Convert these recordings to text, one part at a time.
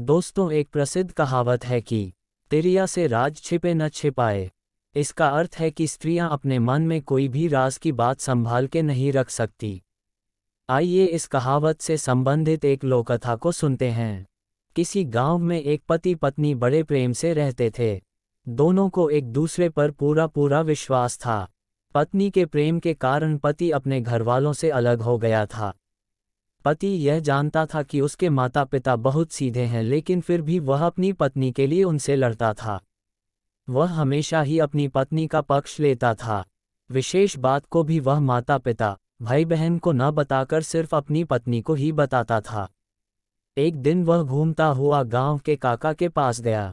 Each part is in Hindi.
दोस्तों एक प्रसिद्ध कहावत है कि तिरिया से राज छिपे न छिपाए इसका अर्थ है कि स्त्रियां अपने मन में कोई भी राज की बात संभाल के नहीं रख सकती आइए इस कहावत से संबंधित एक लोकथा को सुनते हैं किसी गांव में एक पति पत्नी बड़े प्रेम से रहते थे दोनों को एक दूसरे पर पूरा पूरा विश्वास था पत्नी के प्रेम के कारण पति अपने घरवालों से अलग हो गया था पति यह जानता था कि उसके माता पिता बहुत सीधे हैं लेकिन फिर भी वह अपनी पत्नी के लिए उनसे लड़ता था वह हमेशा ही अपनी पत्नी का पक्ष लेता था विशेष बात को भी वह माता पिता भाई बहन को न बताकर सिर्फ अपनी पत्नी को ही बताता था एक दिन वह घूमता हुआ गांव के काका के पास गया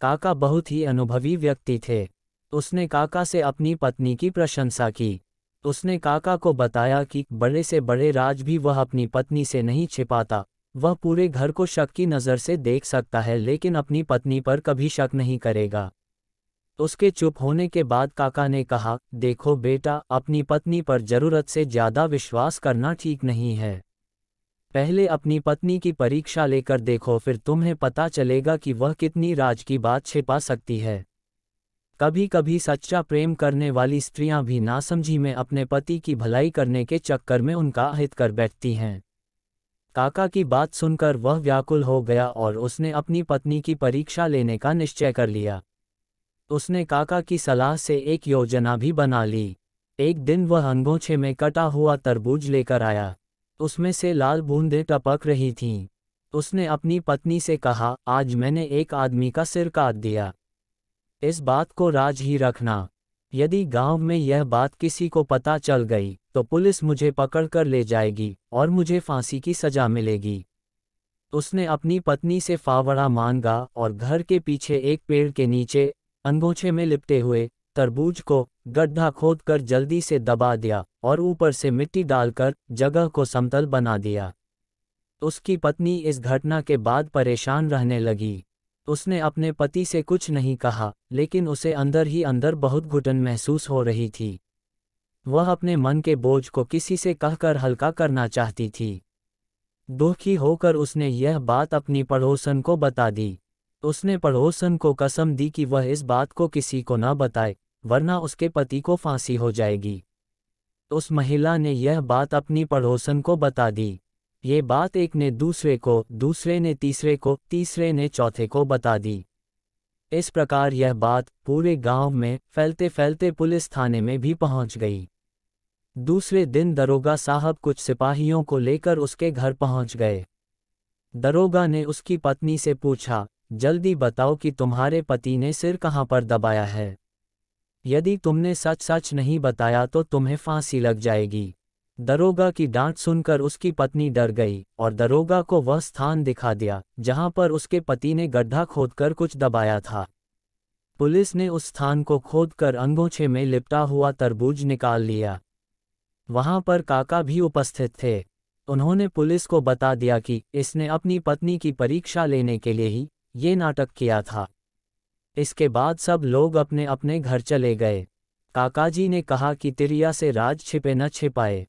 काका बहुत ही अनुभवी व्यक्ति थे उसने काका से अपनी पत्नी की प्रशंसा की उसने काका को बताया कि बड़े से बड़े राज भी वह अपनी पत्नी से नहीं छिपाता वह पूरे घर को शक की नज़र से देख सकता है लेकिन अपनी पत्नी पर कभी शक नहीं करेगा उसके चुप होने के बाद काका ने कहा देखो बेटा अपनी पत्नी पर जरूरत से ज़्यादा विश्वास करना ठीक नहीं है पहले अपनी पत्नी की परीक्षा लेकर देखो फिर तुम्हें पता चलेगा कि वह कितनी राज की बात छिपा सकती है कभी कभी सच्चा प्रेम करने वाली स्त्रियां भी नासमझी में अपने पति की भलाई करने के चक्कर में उनका अहित कर बैठती हैं काका की बात सुनकर वह व्याकुल हो गया और उसने अपनी पत्नी की परीक्षा लेने का निश्चय कर लिया उसने काका की सलाह से एक योजना भी बना ली एक दिन वह अंगोछे में कटा हुआ तरबूज लेकर आया उसमें से लाल बूंदें टपक रही थीं उसने अपनी पत्नी से कहा आज मैंने एक आदमी का सिर काट दिया इस बात को राज ही रखना यदि गांव में यह बात किसी को पता चल गई तो पुलिस मुझे पकड़ कर ले जाएगी और मुझे फांसी की सजा मिलेगी उसने अपनी पत्नी से फावड़ा मांगा और घर के पीछे एक पेड़ के नीचे अंगोछे में लिपटे हुए तरबूज को गड्ढा खोदकर जल्दी से दबा दिया और ऊपर से मिट्टी डालकर जगह को समतल बना दिया उसकी पत्नी इस घटना के बाद परेशान रहने लगी उसने अपने पति से कुछ नहीं कहा लेकिन उसे अंदर ही अंदर बहुत घुटन महसूस हो रही थी वह अपने मन के बोझ को किसी से कहकर हल्का करना चाहती थी दुखी होकर उसने यह बात अपनी पड़ोसन को बता दी उसने पड़ोसन को कसम दी कि वह इस बात को किसी को न बताए वरना उसके पति को फांसी हो जाएगी उस महिला ने यह बात अपनी पड़ोसन को बता दी ये बात एक ने दूसरे को दूसरे ने तीसरे को तीसरे ने चौथे को बता दी इस प्रकार यह बात पूरे गांव में फैलते फैलते पुलिस थाने में भी पहुंच गई दूसरे दिन दरोगा साहब कुछ सिपाहियों को लेकर उसके घर पहुंच गए दरोगा ने उसकी पत्नी से पूछा जल्दी बताओ कि तुम्हारे पति ने सिर कहाँ पर दबाया है यदि तुमने सच सच नहीं बताया तो तुम्हें फांसी लग जाएगी दरोगा की डांट सुनकर उसकी पत्नी डर गई और दरोगा को वह स्थान दिखा दिया जहां पर उसके पति ने गड्ढा खोदकर कुछ दबाया था पुलिस ने उस स्थान को खोदकर अंगोछे में लिपटा हुआ तरबूज निकाल लिया वहां पर काका भी उपस्थित थे उन्होंने पुलिस को बता दिया कि इसने अपनी पत्नी की परीक्षा लेने के लिए ही ये नाटक किया था इसके बाद सब लोग अपने अपने घर चले गए काकाजी ने कहा कि तिरिया से राज छिपे न छिपाए